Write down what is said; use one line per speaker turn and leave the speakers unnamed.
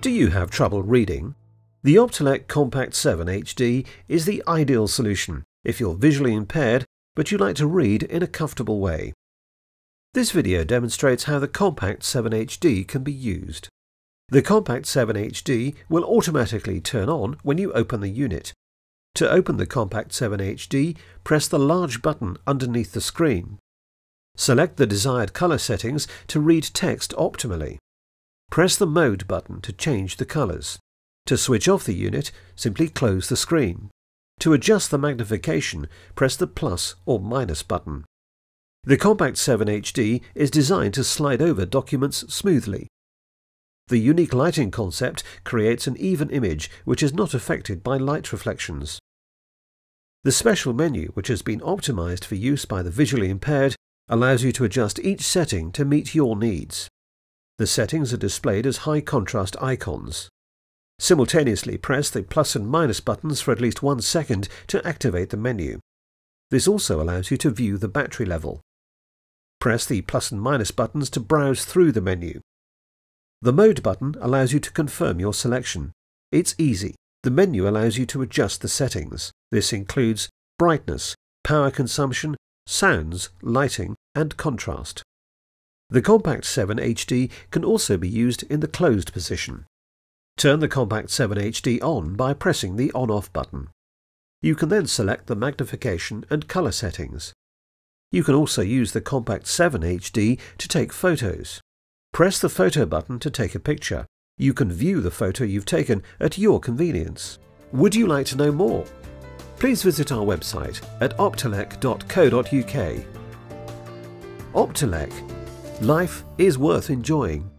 Do you have trouble reading? The Optilec Compact 7 HD is the ideal solution if you're visually impaired but you like to read in a comfortable way. This video demonstrates how the Compact 7 HD can be used. The Compact 7 HD will automatically turn on when you open the unit. To open the Compact 7 HD, press the large button underneath the screen. Select the desired color settings to read text optimally press the Mode button to change the colours. To switch off the unit, simply close the screen. To adjust the magnification, press the plus or minus button. The Compact 7 HD is designed to slide over documents smoothly. The unique lighting concept creates an even image which is not affected by light reflections. The special menu, which has been optimized for use by the visually impaired, allows you to adjust each setting to meet your needs. The settings are displayed as high contrast icons. Simultaneously press the plus and minus buttons for at least one second to activate the menu. This also allows you to view the battery level. Press the plus and minus buttons to browse through the menu. The mode button allows you to confirm your selection. It's easy. The menu allows you to adjust the settings. This includes brightness, power consumption, sounds, lighting and contrast. The Compact 7 HD can also be used in the closed position. Turn the Compact 7 HD on by pressing the on-off button. You can then select the magnification and colour settings. You can also use the Compact 7 HD to take photos. Press the photo button to take a picture. You can view the photo you've taken at your convenience. Would you like to know more? Please visit our website at optelec.co.uk. Optelec Life is worth enjoying.